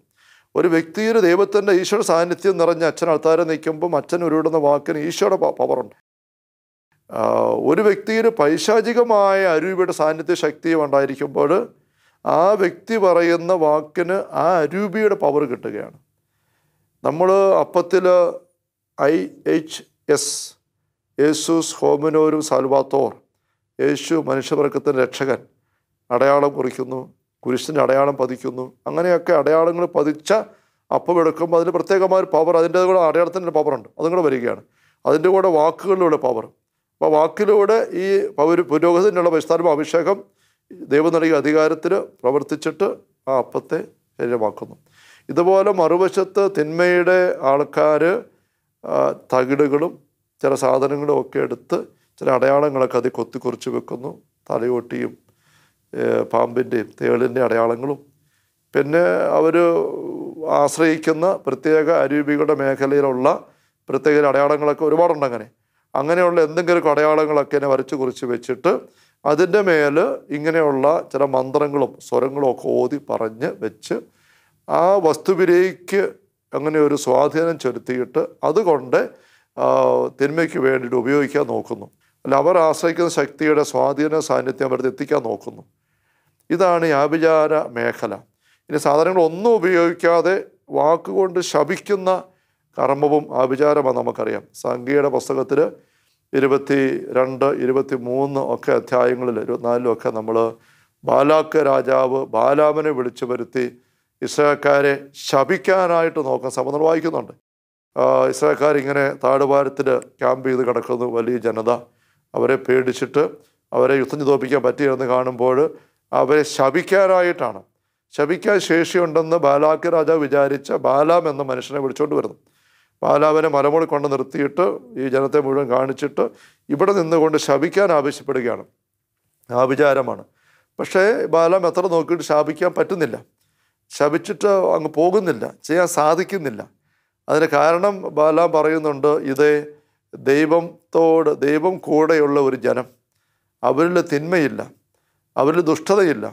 ഒരു വ്യക്തിയിൽ ദൈവത്തിൻ്റെ ഈശ്വര സാന്നിധ്യം നിറഞ്ഞ അച്ഛൻ അൾത്താരെ നിൽക്കുമ്പം അച്ഛൻ ഉരുവിടുന്ന വാക്കിന് ഈശോയുടെ പവറുണ്ട് ഒരു വ്യക്തിയിൽ പൈശാചികമായ അരൂപിയുടെ സാന്നിധ്യ ശക്തിയും ഉണ്ടായിരിക്കുമ്പോൾ ആ വ്യക്തി പറയുന്ന വാക്കിന് ആ അരൂപിയുടെ പവർ കിട്ടുകയാണ് നമ്മൾ അപ്പത്തിൽ ഐ എച്ച് എസ് യേസുസ് ഹോമിനോരു സാൽവാത്തോർ യേശു മനുഷ്യവർഗത്തിൻ്റെ രക്ഷകൻ അടയാളം കുറിക്കുന്നു കുരിശിൻ്റെ അടയാളം പതിക്കുന്നു അങ്ങനെയൊക്കെ അടയാളങ്ങൾ പതിച്ച അപ്പം എടുക്കുമ്പോൾ അതിന് പ്രത്യേകമായ ഒരു പവർ അതിൻ്റെ കൂടെ അടയാളത്തിൻ്റെ പവറുണ്ട് അതും കൂടെ വരികയാണ് അതിൻ്റെ കൂടെ വാക്കുകളിലൂടെ പവർ അപ്പോൾ വാക്കിലൂടെ ഈ പൗര പുരോഗതിനുള്ള പരിസ്ഥാനം അഭിഷേകം ദൈവം നൽകിയ അധികാരത്തിൽ പ്രവർത്തിച്ചിട്ട് ആ അപ്പത്തെ ശരീരമാക്കുന്നു ഇതുപോലെ മറുവശത്ത് തിന്മയുടെ ആൾക്കാർ തകിടുകളും ചില സാധനങ്ങളും ഒക്കെ എടുത്ത് ചില അടയാളങ്ങളൊക്കെ അത് കൊത്തി കുറിച്ച് വെക്കുന്നു തലയോട്ടിയും പാമ്പിൻ്റെയും തേളിൻ്റെ അടയാളങ്ങളും പിന്നെ അവർ ആശ്രയിക്കുന്ന പ്രത്യേക അരൂപികളുടെ മേഖലയിലുള്ള പ്രത്യേക അടയാളങ്ങളൊക്കെ ഒരുപാടുണ്ട് അങ്ങനെ അങ്ങനെയുള്ള എന്തെങ്കിലും അടയാളങ്ങളൊക്കെ എന്നെ വരച്ച് കുറിച്ച് വെച്ചിട്ട് അതിൻ്റെ മേൽ ഇങ്ങനെയുള്ള ചില മന്ത്രങ്ങളും സ്വരങ്ങളും ഒക്കെ ഓതി പറഞ്ഞ് വെച്ച് ആ വസ്തുവിലേക്ക് അങ്ങനെ ഒരു സ്വാധീനം ചെലുത്തിയിട്ട് അതുകൊണ്ട് തിന്മയ്ക്ക് വേണ്ടിയിട്ട് ഉപയോഗിക്കാൻ നോക്കുന്നു അല്ല അവർ ആശ്രയിക്കുന്ന ശക്തിയുടെ സ്വാധീന സാന്നിധ്യം അവർക്ക് എത്തിക്കാൻ നോക്കുന്നു ഇതാണ് വ്യാഭിചാര മേഖല ഇനി ഒന്നും ഉപയോഗിക്കാതെ വാക്കുകൊണ്ട് ശപിക്കുന്ന കർമ്മവും ആഭിചാരമാണ് നമുക്കറിയാം സംഖ്യയുടെ പുസ്തകത്തിൽ ഇരുപത്തി രണ്ട് ഇരുപത്തി മൂന്ന് ഒക്കെ അധ്യായങ്ങളിൽ ഇരുപത്തിനാലിലും ഒക്കെ നമ്മൾ ബാലാക്ക രാജാവ് ബാലാമനെ വിളിച്ചു വരുത്തി ഇസ്രായക്കാരെ ശപിക്കാനായിട്ട് നോക്കാൻ സമതം വായിക്കുന്നുണ്ട് ഇസ്രാക്കാർ ഇങ്ങനെ താടുവാരത്തിൽ ക്യാമ്പ് ചെയ്ത് കിടക്കുന്നു വലിയ ജനത അവരെ പേടിച്ചിട്ട് അവരെ യുദ്ധം ചെയ്തോപ്പിക്കാൻ പറ്റിയെന്ന് കാണുമ്പോൾ അവരെ ശപിക്കാനായിട്ടാണ് ശപിക്കാൻ ശേഷിയുണ്ടെന്ന് ബാലാക്കി രാജാവ് വിചാരിച്ച ബാലാം എന്ന മനുഷ്യനെ വിളിച്ചുകൊണ്ട് വരുന്നു ബാലാവിനെ മലമുകളിൽ കൊണ്ട് നിർത്തിയിട്ട് ഈ ജനത്തെ മുഴുവൻ കാണിച്ചിട്ട് ഇവിടെ നിന്നുകൊണ്ട് ശപിക്കാൻ ആവശ്യപ്പെടുകയാണ് ആ വിചാരമാണ് പക്ഷേ ബാലാം എത്ര നോക്കിയിട്ട് ശാപിക്കാൻ പറ്റുന്നില്ല ശപിച്ചിട്ട് അങ്ങ് പോകുന്നില്ല ചെയ്യാൻ സാധിക്കുന്നില്ല അതിന് കാരണം ബാലാം പറയുന്നുണ്ട് ഇതേ ദൈവത്തോട് ദൈവം കൂടെയുള്ള ഒരു ജനം അവരിൽ തിന്മയില്ല അവരിൽ ദുഷ്ടതയില്ല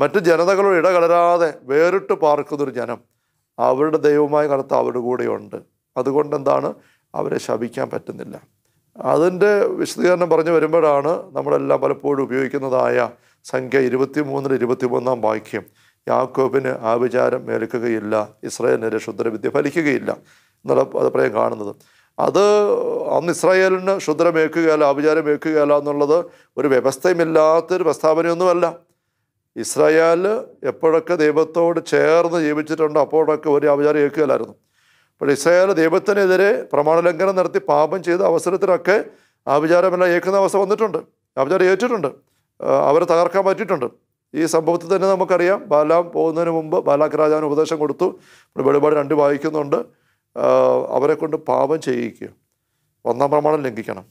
മറ്റ് ജനതകളോട് ഇടകലരാതെ വേറിട്ട് പാർക്കുന്നൊരു ജനം അവരുടെ ദൈവമായ കറുത്ത അവരുടെ കൂടെയുണ്ട് അതുകൊണ്ടെന്താണ് അവരെ ശപിക്കാൻ പറ്റുന്നില്ല അതിൻ്റെ വിശദീകരണം പറഞ്ഞു വരുമ്പോഴാണ് നമ്മളെല്ലാം പലപ്പോഴും ഉപയോഗിക്കുന്നതായ സംഖ്യ ഇരുപത്തി മൂന്നിൽ ഇരുപത്തി മൂന്നാം വാക്യം യാക്കോബിന് ആവിചാരം ഏൽക്കുകയില്ല ഇസ്രായേലിൻ്റെ ക്ഷുദ്രവിദ്യ ഫലിക്കുകയില്ല എന്നുള്ള അഭിപ്രായം കാണുന്നത് അത് അന്ന് ഇസ്രായേലിന് ശുദ്രമേക്കുകയല്ല ആഭിചാരമേക്കുകയല്ല എന്നുള്ളത് ഒരു വ്യവസ്ഥയുമില്ലാത്തൊരു പ്രസ്താവനയൊന്നുമല്ല ഇസ്രായേൽ എപ്പോഴൊക്കെ ദൈവത്തോട് ചേർന്ന് ജീവിച്ചിട്ടുണ്ടോ അപ്പോഴൊക്കെ ഒരു ആഭിചാരം ഏൽക്കുകയല്ലായിരുന്നു അപ്പോൾ ഇസ്രായേൽ ദൈവത്തിനെതിരെ പ്രമാണലംഘനം നടത്തി പാപം ചെയ്ത അവസരത്തിലൊക്കെ ആഭിചാരമെല്ലാം ഏൽക്കുന്ന അവസ്ഥ വന്നിട്ടുണ്ട് ആഭിചാരം ഏറ്റിട്ടുണ്ട് അവരെ തകർക്കാൻ പറ്റിയിട്ടുണ്ട് ഈ സംഭവത്തിൽ തന്നെ നമുക്കറിയാം ബാലാം പോകുന്നതിന് മുമ്പ് ബാലാക്ക് രാജാവിന് ഉപദേശം കൊടുത്തു വെളിപാട് രണ്ട് വായിക്കുന്നുണ്ട് അവരെ കൊണ്ട് പാപം ചെയ്യിക്കുക ഒന്നാം പ്രമാണം ലംഘിക്കണം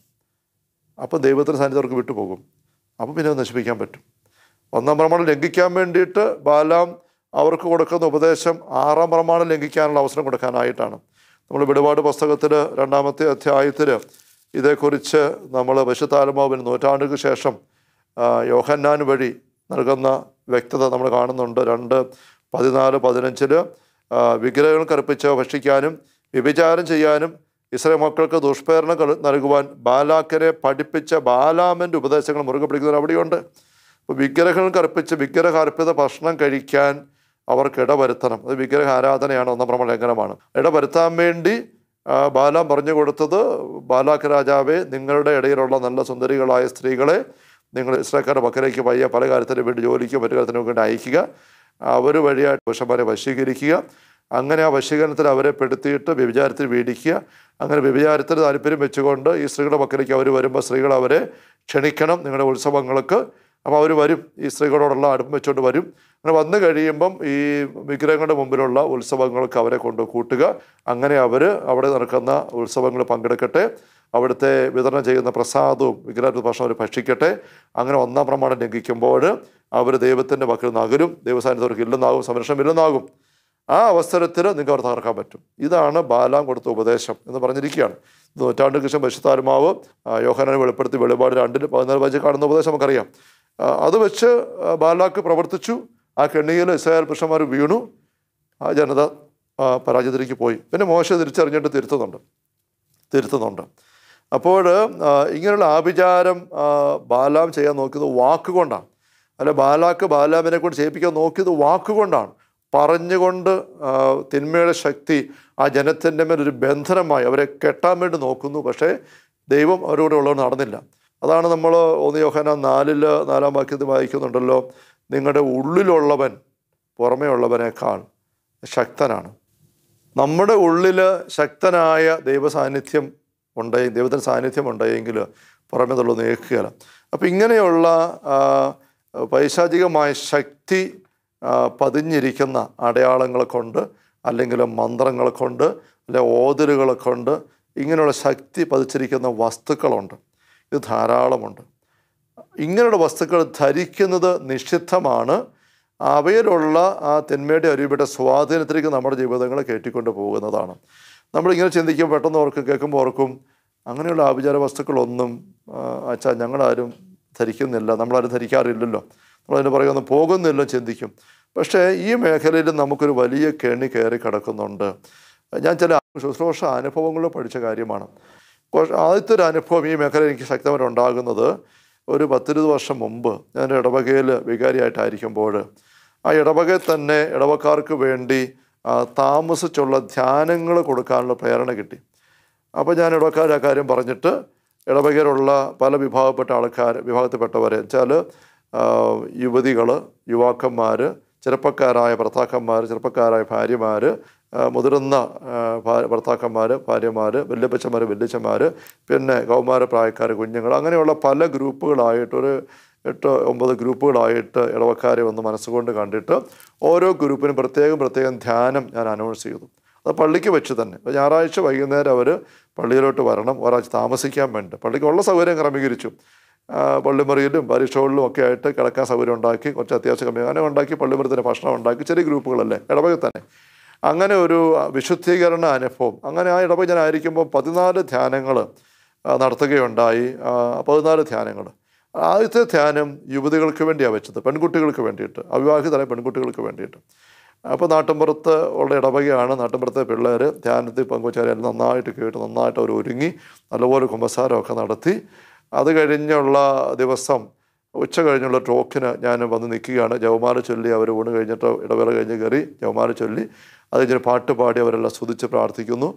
അപ്പോൾ ദൈവത്തിന് സാന്നിധ്യം അവർക്ക് വിട്ടുപോകും അപ്പോൾ പിന്നെ നശിപ്പിക്കാൻ പറ്റും ഒന്നാം പ്രമാണം ലംഘിക്കാൻ വേണ്ടിയിട്ട് ബാലാം അവർക്ക് കൊടുക്കുന്ന ഉപദേശം ആറാം പ്രമാണം ലംഘിക്കാനുള്ള അവസരം കൊടുക്കാനായിട്ടാണ് നമ്മൾ വിടുപാട് പുസ്തകത്തിൽ രണ്ടാമത്തെ അധ്യായത്തിൽ ഇതേക്കുറിച്ച് നമ്മൾ വിശുദ്ധാലമാവിന് നൂറ്റാണ്ടുകൾക്ക് ശേഷം യോഹന്നാൻ വഴി നൽകുന്ന വ്യക്തത നമ്മൾ കാണുന്നുണ്ട് രണ്ട് പതിനാല് പതിനഞ്ചിൽ വിഗ്രഹങ്ങൾ കറുപ്പിച്ച് ഭക്ഷിക്കാനും വ്യഭിചാരം ചെയ്യാനും ഇസ്രായേൽ മക്കൾക്ക് ദുഷ്പ്രേരണ നൽകുവാൻ ബാലാക്കരെ പഠിപ്പിച്ച ബാലാമൻ്റെ ഉപദേശങ്ങൾ മുറുകെ പിടിക്കുന്നവർ അവിടെയുണ്ട് അപ്പോൾ വിഗ്രഹങ്ങൾക്ക് അർപ്പിച്ച് അർപ്പിത ഭക്ഷണം കഴിക്കാൻ അവർക്ക് ഇടവരുത്തണം അത് വിഗ്രഹ ആരാധനയാണ് ഒന്നാമ ലംഘനമാണ് ഇടവരുത്താൻ വേണ്ടി ബാലാം പറഞ്ഞു കൊടുത്തത് ബാലാക്ക രാജാവെ നിങ്ങളുടെ ഇടയിലുള്ള നല്ല സുന്ദരികളായ സ്ത്രീകളെ നിങ്ങൾ ഇസ്രാക്കാരുടെ പക്കലേക്ക് പയ്യ പല കാര്യത്തിനും വേണ്ടി ജോലിക്കും മറ്റു കാര്യത്തിനും വേണ്ടി അയക്കുക അവർ വഴിയായിട്ട് പുരുഷന്മാരെ വശീകരിക്കുക അങ്ങനെ ആ വശീകരണത്തിൽ അവരെ പെടുത്തിയിട്ട് വ്യഭിചാരത്തിൽ വീടിക്കുക അങ്ങനെ വ്യഭിചാരത്തിൽ താല്പര്യം വെച്ചുകൊണ്ട് ഈ സ്ത്രീകളുടെ മക്കളിലേക്ക് അവർ വരുമ്പോൾ സ്ത്രീകൾ അവരെ ക്ഷണിക്കണം നിങ്ങളുടെ ഉത്സവങ്ങൾക്ക് അപ്പോൾ അവർ വരും ഈ സ്ത്രീകളോടുള്ള അടുപ്പം വെച്ചുകൊണ്ട് വരും അങ്ങനെ വന്നു കഴിയുമ്പം ഈ വിഗ്രഹങ്ങളുടെ മുമ്പിലുള്ള ഉത്സവങ്ങൾക്ക് അവരെ കൊണ്ട് കൂട്ടുക അങ്ങനെ അവർ അവിടെ നടക്കുന്ന ഉത്സവങ്ങൾ പങ്കെടുക്കട്ടെ അവിടുത്തെ വിതരണം ചെയ്യുന്ന പ്രസാദവും വിഗ്രഹത്തിൽ ഭക്ഷണം അവർ ഭക്ഷിക്കട്ടെ അങ്ങനെ ഒന്നാം പ്രമാണം ലംഘിക്കുമ്പോൾ അവർ ദൈവത്തിൻ്റെ പക്കൽ നിന്നാകലും ദൈവസാന്നിധ്യം അവർക്ക് ഇല്ലെന്നാകും സംരക്ഷണം ഇല്ലെന്നാകും ആ അവസരത്തിൽ നിങ്ങൾക്ക് അവിടെ തകർക്കാൻ പറ്റും ഇതാണ് ബാലാം കൊടുത്ത ഉപദേശം എന്ന് പറഞ്ഞിരിക്കുകയാണ് നൂറ്റാണ്ട് കൃഷ്ണൻ പരിശുദ്ധാത്മാവ് യോഹനാനെ വെളിപ്പെടുത്തി വെളിപാട് രണ്ടിൽ പതിനാല് പതിച്ച് കാണുന്ന ഉപദേശം നമുക്കറിയാം അത് വെച്ച് ബാലാക്ക് പ്രവർത്തിച്ചു ആ കെണ്ണിയിൽ ഇസ്രായേൽ പുരുഷന്മാർ വീണു ആ ജനത പരാജയത്തിലേക്ക് പോയി പിന്നെ മോശം തിരിച്ചറിഞ്ഞിട്ട് തിരുത്തുന്നുണ്ട് തിരുത്തുന്നുണ്ട് അപ്പോൾ ഇങ്ങനെയുള്ള ആഭിചാരം ബാലാം ചെയ്യാൻ നോക്കിയത് വാക്കുകൊണ്ടാണ് അല്ല ബാലാക്ക് ബാലാമിനെ കൊണ്ട് ചെയ്യിപ്പിക്കാൻ നോക്കിയത് വാക്കുകൊണ്ടാണ് പറഞ്ഞുകൊണ്ട് തിന്മയുടെ ശക്തി ആ ജനത്തിൻ്റെ മേൽ ഒരു ബന്ധനമായി അവരെ കെട്ടാൻ വേണ്ടി നോക്കുന്നു പക്ഷേ ദൈവം അവരോട് ഉള്ളത് നടന്നില്ല അതാണ് നമ്മൾ ഒന്ന് യോഹന നാലിൽ നാലാം വാക്യത്തിൽ വായിക്കുന്നുണ്ടല്ലോ നിങ്ങളുടെ ഉള്ളിലുള്ളവൻ പുറമേ ഉള്ളവനേക്കാൾ ശക്തനാണ് നമ്മുടെ ഉള്ളിൽ ശക്തനായ ദൈവ സാന്നിധ്യം ഉണ്ടായി ദൈവത്തിൻ്റെ സാന്നിധ്യം ഉണ്ടായെങ്കിൽ പുറമേ തള്ളു നേക്കുകയില്ല അപ്പോൾ ഇങ്ങനെയുള്ള പൈശാചികമായ ശക്തി പതിഞ്ഞിരിക്കുന്ന അടയാളങ്ങളെ കൊണ്ട് അല്ലെങ്കിൽ മന്ത്രങ്ങളെ കൊണ്ട് അല്ലെ ഓതിലുകളെ കൊണ്ട് ഇങ്ങനെയുള്ള ശക്തി പതിച്ചിരിക്കുന്ന വസ്തുക്കളുണ്ട് ഇത് ധാരാളമുണ്ട് ഇങ്ങനെയുള്ള വസ്തുക്കൾ ധരിക്കുന്നത് നിഷിദ്ധമാണ് അവയിലുള്ള ആ തിന്മയുടെ അരുവിയുടെ സ്വാധീനത്തിലേക്ക് നമ്മുടെ ജീവിതങ്ങളെ കയറ്റിക്കൊണ്ട് പോകുന്നതാണ് നമ്മളിങ്ങനെ ചിന്തിക്കും പെട്ടെന്ന് ഓർക്കും കേൾക്കുമ്പോൾ ഓർക്കും അങ്ങനെയുള്ള ആഭിചാര വസ്തുക്കളൊന്നും അച്ഛാ ഞങ്ങളാരും ധരിക്കുന്നില്ല നമ്മളാരും ധരിക്കാറില്ലല്ലോ നമ്മളതിന് പറയുന്ന പോകുന്നില്ല ചിന്തിക്കും പക്ഷേ ഈ മേഖലയിൽ നമുക്കൊരു വലിയ കെണി കയറി കിടക്കുന്നുണ്ട് ഞാൻ ചില ശുശ്രൂഷ അനുഭവങ്ങൾ പഠിച്ച കാര്യമാണ് ആദ്യത്തെ ഒരു അനുഭവം ഈ മേഖല എനിക്ക് ശക്തമായിട്ട് ഉണ്ടാകുന്നത് ഒരു പത്തിരുപത് വർഷം മുമ്പ് ഞാൻ ഇടവകയിൽ വികാരിയായിട്ടായിരിക്കുമ്പോൾ ആ ഇടവകയിൽ തന്നെ ഇടവക്കാർക്ക് വേണ്ടി താമസിച്ചുള്ള ധ്യാനങ്ങൾ കൊടുക്കാനുള്ള പ്രേരണ കിട്ടി അപ്പോൾ ഞാൻ ഇടവക്കാർ ആ കാര്യം പറഞ്ഞിട്ട് ഇടവകയിലുള്ള പല വിഭാഗപ്പെട്ട ആൾക്കാർ വിഭാഗത്തിൽപ്പെട്ടവരെ വെച്ചാൽ യുവതികൾ യുവാക്കന്മാർ ചെറുപ്പക്കാരായ ഭർത്താക്കന്മാർ ചെറുപ്പക്കാരായ ഭാര്യമാർ മുതിർന്ന ഭർത്താക്കന്മാർ ഭാര്യമാർ വല്യപ്പച്ചന്മാർ വല്യച്ഛന്മാർ പിന്നെ കൗമാരപ്രായക്കാർ കുഞ്ഞുങ്ങൾ അങ്ങനെയുള്ള പല ഗ്രൂപ്പുകളായിട്ടൊരു എട്ട് ഒമ്പത് ഗ്രൂപ്പുകളായിട്ട് ഇളവക്കാരെ ഒന്ന് മനസ്സുകൊണ്ട് കണ്ടിട്ട് ഓരോ ഗ്രൂപ്പിനും പ്രത്യേകം പ്രത്യേകം ധ്യാനം ഞാൻ അനൗൺസ് ചെയ്തു അത് പള്ളിക്ക് വെച്ച് തന്നെ ഞായറാഴ്ച വൈകുന്നേരം അവർ പള്ളിയിലോട്ട് വരണം ഒരാഴ്ച താമസിക്കാൻ വേണ്ടി പള്ളിക്കുള്ള സൗകര്യം ക്രമീകരിച്ചു പള്ളിമറിയിലും പരീക്ഷ ഹോളിലും ഒക്കെ ആയിട്ട് കിടക്കാൻ സൗകര്യം ഉണ്ടാക്കി കുറച്ച് അത്യാവശ്യ കമ്മ്യാനം ഉണ്ടാക്കി പള്ളിമരത്തിൻ്റെ ഭക്ഷണം ഉണ്ടാക്കി ചെറിയ ഗ്രൂപ്പുകളല്ലേ ഇടവകയിൽ തന്നെ അങ്ങനെ ഒരു വിശുദ്ധീകരണ അനുഭവം അങ്ങനെ ആ ആയിരിക്കുമ്പോൾ പതിനാല് ധ്യാനങ്ങൾ നടത്തുകയുണ്ടായി പതിനാല് ധ്യാനങ്ങൾ ആദ്യത്തെ ധ്യാനം യുവതികൾക്ക് വേണ്ടിയാണ് വെച്ചത് പെൺകുട്ടികൾക്ക് വേണ്ടിയിട്ട് അവിവാഹിതരായ പെൺകുട്ടികൾക്ക് വേണ്ടിയിട്ട് അപ്പോൾ നാട്ടിൻപുറത്ത് ഉള്ള ഇടവകയാണ് നാട്ടിൻപുറത്തെ പിള്ളേർ ധ്യാനത്തിൽ പങ്കുവച്ചാൽ നന്നായിട്ട് കേട്ട് നന്നായിട്ട് അവർ ഒരുങ്ങി നല്ലപോലെ കുമ്പസാരമൊക്കെ നടത്തി അത് കഴിഞ്ഞുള്ള ദിവസം ഉച്ച കഴിഞ്ഞുള്ള ടോക്കിന് ഞാൻ വന്ന് നിൽക്കുകയാണ് ജവമാല ചൊല്ലി അവർ ഊണ് കഴിഞ്ഞിട്ട് ഇടവേള കഴിഞ്ഞ് കയറി ജവമാല ചൊല്ലി അത് കഴിഞ്ഞൊരു പാട്ട് പാടി അവരെല്ലാം സ്തുതിച്ച് പ്രാർത്ഥിക്കുന്നു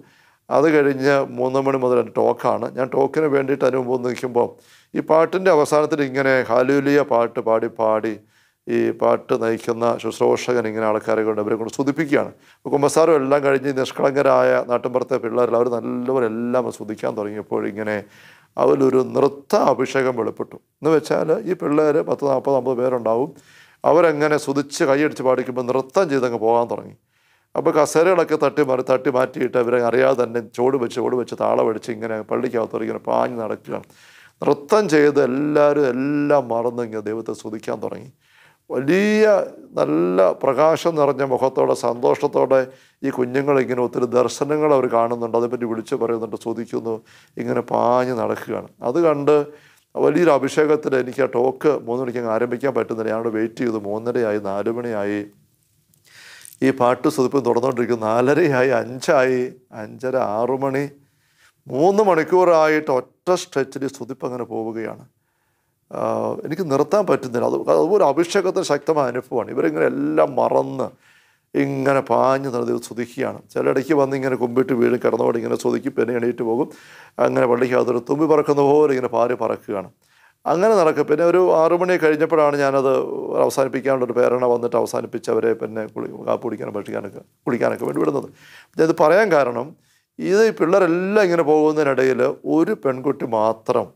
അത് കഴിഞ്ഞ് മൂന്ന് മണി മുതൽ ടോക്കാണ് ഞാൻ ടോക്കിന് വേണ്ടിയിട്ട് അതിന് മുമ്പ് നിൽക്കുമ്പോൾ ഈ പാട്ടിൻ്റെ അവസാനത്തിൽ ഇങ്ങനെ ഹാലൂലിയ പാട്ട് പാടി പാടി ഈ പാട്ട് നയിക്കുന്ന ശുശ്രൂഷകൻ ഇങ്ങനെ ആൾക്കാരെ കൊണ്ട് അവരെ കൊണ്ട് സ്തുതിപ്പിക്കുകയാണ് കുമ്പസാരം എല്ലാം കഴിഞ്ഞ് നിഷ്കളങ്കരായ നാട്ടിൻപുറത്തെ പിള്ളേരെല്ലാം അവർ നല്ലവരെല്ലാം സ്തുതിക്കാൻ തുടങ്ങിയപ്പോൾ ഇങ്ങനെ അതിലൊരു നൃത്ത അഭിഷേകം വെളിപ്പെട്ടു എന്ന് വെച്ചാൽ ഈ പിള്ളേർ പത്ത് നാൽപ്പത് അമ്പത് പേരുണ്ടാവും അവരങ്ങനെ സുതിച്ച് കൈയടിച്ച് പാടിക്കുമ്പോൾ നൃത്തം ചെയ്തങ്ങ് പോകാൻ തുടങ്ങി അപ്പോൾ കസേരകളൊക്കെ തട്ടി മാറി തട്ടി മാറ്റിയിട്ട് അവരെ അറിയാതെ തന്നെ ചോട് വെച്ച് ചോട് വെച്ച് താളമടിച്ച് ഇങ്ങനെ പള്ളിക്കകത്ത് ഇങ്ങനെ പാഞ്ഞ് നടക്കുകയാണ് നൃത്തം ചെയ്ത് എല്ലാവരും എല്ലാം മറന്നിങ്ങനെ ദൈവത്തെ സ്തുതിക്കാൻ തുടങ്ങി വലിയ നല്ല പ്രകാശം നിറഞ്ഞ മുഖത്തോടെ സന്തോഷത്തോടെ ഈ കുഞ്ഞുങ്ങളിങ്ങനെ ഒത്തിരി ദർശനങ്ങൾ അവർ കാണുന്നുണ്ട് അതേപ്പറ്റി വിളിച്ചു പറയുന്നുണ്ട് ചോദിക്കുന്നു ഇങ്ങനെ പാഞ്ഞ് നടക്കുകയാണ് അത് കണ്ട് വലിയൊരു അഭിഷേകത്തിൽ എനിക്ക് ആ ടോക്ക് മൂന്ന് മണിക്ക് അങ്ങ് ആരംഭിക്കാൻ പറ്റുന്നില്ല ഞാനവിടെ വെയിറ്റ് ചെയ്തു മൂന്നരയായി നാല് മണിയായി ഈ പാട്ട് സ്വതിപ്പ് തുടർന്നുകൊണ്ടിരിക്കുന്നു നാലരയായി അഞ്ചായി അഞ്ചര ആറു മണി മൂന്ന് മണിക്കൂറായിട്ട് ഒറ്റ സ്ട്രെച്ചിൽ സ്തുതിപ്പ് അങ്ങനെ പോവുകയാണ് എനിക്ക് നിർത്താൻ പറ്റുന്നില്ല അത് അതുപോലെ അഭിഷേകത്തിന് ശക്തമായ അനുഭവമാണ് ഇവരിങ്ങനെ എല്ലാം മറന്ന് ഇങ്ങനെ പാഞ്ഞു നടന്ന് സ്തുതിക്കുകയാണ് ചിലയിടയ്ക്ക് വന്ന് ഇങ്ങനെ കുമ്പിട്ട് വീഴും കിടന്നുകൊണ്ട് ഇങ്ങനെ സ്തുതിക്കും പിന്നെ എണീറ്റ് പോകും അങ്ങനെ അതൊരു തുമ്പി പറക്കുന്ന പോലെ ഇങ്ങനെ പാല് പറക്കുകയാണ് അങ്ങനെ നടക്കും പിന്നെ ഒരു ആറുമണി കഴിഞ്ഞപ്പോഴാണ് ഞാനത് അവസാനിപ്പിക്കാനുള്ളൊരു പ്രേരണ വന്നിട്ട് അവസാനിപ്പിച്ച് അവരെ പിന്നെ കുളി കാപ്പ് കുടിക്കാനും പഠിക്കാനൊക്കെ കുളിക്കാനൊക്കെ വേണ്ടി വിടുന്നത് ഇത് പറയാൻ കാരണം ഇത് ഈ പിള്ളേരെല്ലാം ഇങ്ങനെ പോകുന്നതിനിടയിൽ ഒരു പെൺകുട്ടി മാത്രം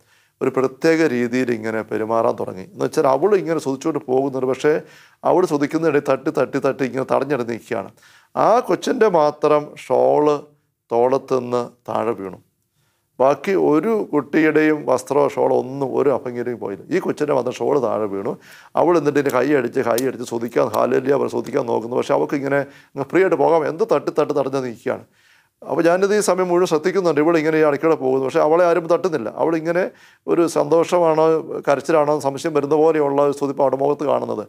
ഒരു പ്രത്യേക രീതിയിൽ ഇങ്ങനെ പെരുമാറാൻ തുടങ്ങി എന്ന് വെച്ചാൽ അവൾ ഇങ്ങനെ ശ്രദ്ധിച്ചുകൊണ്ട് പോകുന്നുണ്ട് പക്ഷേ അവൾ ശ്രദ്ധിക്കുന്നതിനിടെ തട്ടി തട്ടി തട്ടി ഇങ്ങനെ തടഞ്ഞെടുത്ത് നിൽക്കുകയാണ് ആ കൊച്ചിൻ്റെ മാത്രം ഷോള് തോളത്തുനിന്ന് താഴെ വീണു ബാക്കി ഒരു കുട്ടിയുടെയും വസ്ത്രമോ ഷോളോ ഒന്നും ഒരു അഭംഗിയിലും പോയില്ല ഈ കൊച്ചിൻ്റെ മാത്രം ഷോള് താഴെ വീണു അവൾ എന്നിട്ട് ഇതിൻ്റെ കൈ അടിച്ച് കൈ അടിച്ച് ശ്രദ്ധിക്കാൻ ഹാലില്ല അവർ ശ്രദ്ധിക്കാൻ നോക്കുന്നു പക്ഷേ അവൾക്ക് ഇങ്ങനെ ഫ്രീ ആയിട്ട് പോകാം എന്ത് തട്ടി തട്ടി തടഞ്ഞ് നിൽക്കുകയാണ് അപ്പോൾ ഞാനിത് ഈ സമയം മുഴുവൻ ശ്രദ്ധിക്കുന്നുണ്ട് ഇവിടെ ഇങ്ങനെ ഈ അടുക്കള പോകുന്നു പക്ഷേ അവളെ ആരും തട്ടുന്നില്ല അവളിങ്ങനെ ഒരു സന്തോഷമാണോ കരച്ചിലാണോ സംശയം വരുന്ന പോലെയുള്ള ഒരു സ്തുതിപ്പ് അവിടെ മുഖത്ത് കാണുന്നത്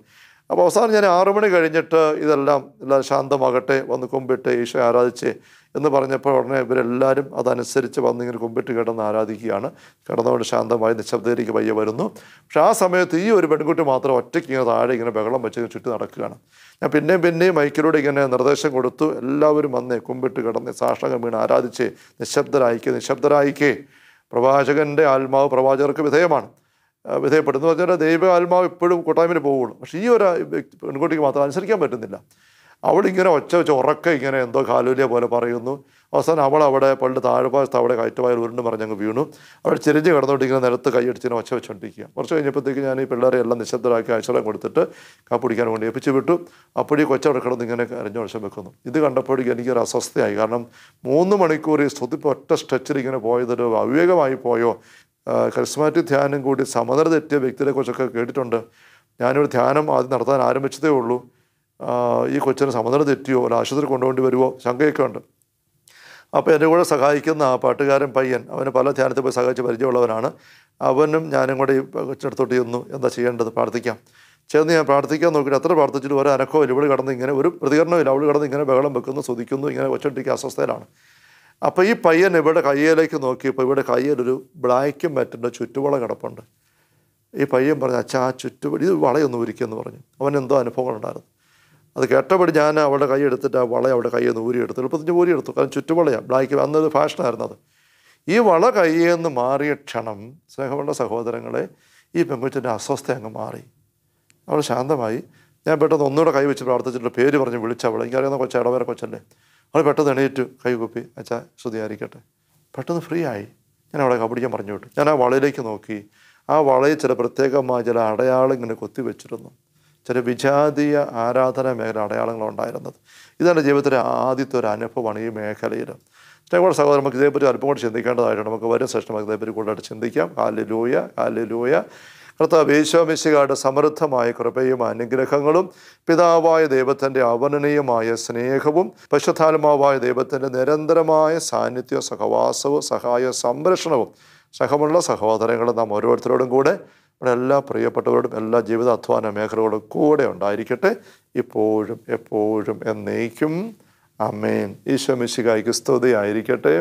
അപ്പോൾ അവസാനം ഞാൻ ആറു മണി കഴിഞ്ഞിട്ട് ഇതെല്ലാം എല്ലാം ശാന്തമാകട്ടെ വന്ന് കുമ്പിട്ട് ഈശോ ആരാധിച്ച് എന്ന് പറഞ്ഞപ്പോൾ ഉടനെ ഇവരെല്ലാവരും അതനുസരിച്ച് വന്നിങ്ങനെ കുമ്പിട്ട് കിടന്ന് ആരാധിക്കുകയാണ് കിടന്നുകൊണ്ട് ശാന്തമായി നിശബ്ദയിലേക്ക് പയ്യെ വരുന്നു പക്ഷെ ആ സമയത്ത് ഈ ഒരു പെൺകുട്ടി മാത്രം ഒറ്റയ്ക്ക് ഇങ്ങനെ താഴെ ഇങ്ങനെ ബഹളം വെച്ച് ചുറ്റി നടക്കുകയാണ് ഞാൻ പിന്നെയും പിന്നെയും മൈക്കിലൂടെ ഇങ്ങനെ നിർദ്ദേശം കൊടുത്തു എല്ലാവരും വന്ന് കുമ്പിട്ട് കിടന്ന് സാഷ്ടാംഗം വീണ് ആരാധിച്ച് നിശബ്ദരായിക്കേ നിശബ്ദരായിക്കേ പ്രവാചകൻ്റെ ആത്മാവ് പ്രവാചകർക്ക് വിധേയമാണ് വിധേയപ്പെടുന്നു പറഞ്ഞാൽ ദൈവ ആത്മാവ് എപ്പോഴും കൂട്ടായ്മയിൽ പോവുള്ളൂ പക്ഷേ ഈ ഒരു വ്യക്തി പെൺകുട്ടിക്ക് മാത്രം അനുസരിക്കാൻ പറ്റുന്നില്ല അവളിങ്ങനെ ഒച്ച വെച്ച് ഉറക്കെ ഇങ്ങനെ എന്തോ കാലൂലിയ പോലെ പറയുന്നു അവസാനം അവൾ അവിടെ പള്ളി താഴ്ഭാഗത്ത് അവിടെ കയറ്റവായിൽ ഉരുണ്ട് അങ്ങ് വീണു അവൾ ചെരിഞ്ഞ് കിടന്നുകൊണ്ട് ഇങ്ങനെ നിലത്ത് കൈയടിച്ചിന് ഒച്ച വെച്ചോണ്ടിരിക്കുക കുറച്ച് കഴിഞ്ഞപ്പോഴത്തേക്ക് ഞാൻ ഈ പിള്ളേരെ എല്ലാം നിശബ്ദരാക്കി ആശ്രയം കൊടുത്തിട്ട് കാപ്പിടിക്കാൻ വേണ്ടി ഏൽപ്പിച്ച് വിട്ടു അപ്പോഴീ കൊച്ചവിടെ കിടന്ന് ഇങ്ങനെ അരഞ്ഞു വർഷം വെക്കുന്നു ഇത് കണ്ടപ്പോഴേക്കും എനിക്കൊരു അസ്വസ്ഥയായി കാരണം മൂന്ന് മണിക്കൂർ ഈ സ്തുതി ഒറ്റ സ്ട്രെച്ചിൽ ഇങ്ങനെ പോയതൊരു അവിവേകമായി പോയോ കരിസ്മാറ്റിക് ധ്യാനം കൂടി സമതല തെറ്റിയ വ്യക്തിയെ കുറിച്ചൊക്കെ കേട്ടിട്ടുണ്ട് ഞാനൊരു ധ്യാനം ആദ്യം നടത്താൻ ആരംഭിച്ചതേ ഉള്ളൂ ഈ കൊച്ചിന് സമതല തെറ്റിയോ ഒരു ആശുപത്രി കൊണ്ടുപോകേണ്ടി വരുമോ ശങ്കയൊക്കെ ഉണ്ട് അപ്പോൾ എൻ്റെ കൂടെ സഹായിക്കുന്ന ആ പാട്ടുകാരൻ പയ്യൻ അവന് പല ധ്യാനത്തിൽ പോയി സഹായിച്ച് പരിചയമുള്ളവനാണ് അവനും ഞാനും കൂടെ ഈ കൊച്ചിനടുത്തോട്ട് ചെന്നു എന്താ ചെയ്യേണ്ടത് പ്രാർത്ഥിക്കാം ചേർന്ന് ഞാൻ പ്രാർത്ഥിക്കാൻ നോക്കിയിട്ട് അത്ര പ്രാർത്ഥിച്ചിട്ട് ഒരനക്കോ ഇവിടെ കടന്ന് ഇങ്ങനെ ഒരു പ്രതികരണമില്ല അവൾ കടന്ന് ഇങ്ങനെ ബഹളം വെക്കുന്നു ശ്രദ്ധിക്കുന്നു ഇങ്ങനെ ഒച്ചട്ടിക്ക് അസ്വസ്ഥയിലാണ് അപ്പോൾ ഈ പയ്യൻ ഇവിടെ കയ്യിലേക്ക് നോക്കിയപ്പോൾ ഇവിടെ കയ്യിലൊരു ബ്ലാക്കും മറ്റുണ്ട് ചുറ്റുവള കിടപ്പുണ്ട് ഈ പയ്യൻ പറഞ്ഞു അച്ഛാ ആ ചുറ്റുപടി ഇത് വളയൊന്ന് ഉരിക്കുമെന്ന് പറഞ്ഞു അവൻ എന്തോ അനുഭവങ്ങൾ ഉണ്ടായിരുന്നു അത് കേട്ടപടി ഞാൻ അവളുടെ കൈ എടുത്തിട്ട് ആ വള അവളുടെ കയ്യിൽ നിന്ന് ഊരിയെടുത്തു എളുപ്പത്തിന് ഊരിയെടുത്തു കാരണം ചുറ്റുവളയാണ് ബ്ലാക്ക് അന്നത് ഫാഷനായിരുന്നു അത് ഈ വള കയ്യിൽ നിന്ന് മാറിയ ക്ഷണം സ്നേഹമുള്ള സഹോദരങ്ങളെ ഈ പെൺകുച്ചിൻ്റെ അസ്വസ്ഥ അങ്ങ് മാറി അവൾ ശാന്തമായി ഞാൻ പെട്ടെന്ന് ഒന്നുകൂടെ കൈ വെച്ച് പ്രാർത്ഥിച്ചിട്ട് പേര് പറഞ്ഞ് വിളിച്ചവളെ എനിക്കറിയാവുന്ന കൊച്ചു ഇടവരെ കൊച്ചല്ലേ അവൾ പെട്ടെന്ന് എണീറ്റു കൈകുപ്പി അച്ഛാ ആയിരിക്കട്ടെ പെട്ടെന്ന് ഫ്രീ ആയി ഞാൻ അവിടെ കബടിക്കാൻ പറഞ്ഞു വിട്ടു ഞാൻ ആ വളയിലേക്ക് നോക്കി ആ വളയിൽ ചില പ്രത്യേകമായ ചില അടയാളങ്ങനെ കൊത്തി കൊത്തിവെച്ചിരുന്നു ചില വിജാതീയ ആരാധന മേഖല അടയാളങ്ങളുണ്ടായിരുന്നത് ഇതെൻ്റെ ജീവിതത്തിലെ ആദ്യത്തെ ഒരു അനുഭവമാണ് ഈ മേഖലയിൽ ഞങ്ങളുടെ സഹോദരം നമുക്ക് ഇതേപ്പറ്റി അല്പം കൂടി ചിന്തിക്കേണ്ടതായിട്ടുണ്ട് നമുക്ക് വരും സെഷൻ നമുക്ക് ഇതേപ്പറ്റി കൂടുതലായിട്ട് ചിന്തിക്കാം കാലിലൂയ കാലിലൂയ കർത്താവ് യേശോമിശികയുടെ സമൃദ്ധമായ കൃപയും അനുഗ്രഹങ്ങളും പിതാവായ ദൈവത്തിൻ്റെ അവർണനീയമായ സ്നേഹവും പശുധാത്മാവായ ദൈവത്തിൻ്റെ നിരന്തരമായ സാന്നിധ്യവും സഹവാസവും സഹായ സംരക്ഷണവും സഹമുള്ള സഹോദരങ്ങളും നാം ഓരോരുത്തരോടും കൂടെ നമ്മുടെ എല്ലാ പ്രിയപ്പെട്ടവരോടും എല്ലാ ജീവിത അധ്വാന മേഖലകളും കൂടെ ഉണ്ടായിരിക്കട്ടെ ഇപ്പോഴും എപ്പോഴും എന്നേക്കും അമ്മേൻ ഈശോ മിശികായിക്ക് സ്തുതിയായിരിക്കട്ടെ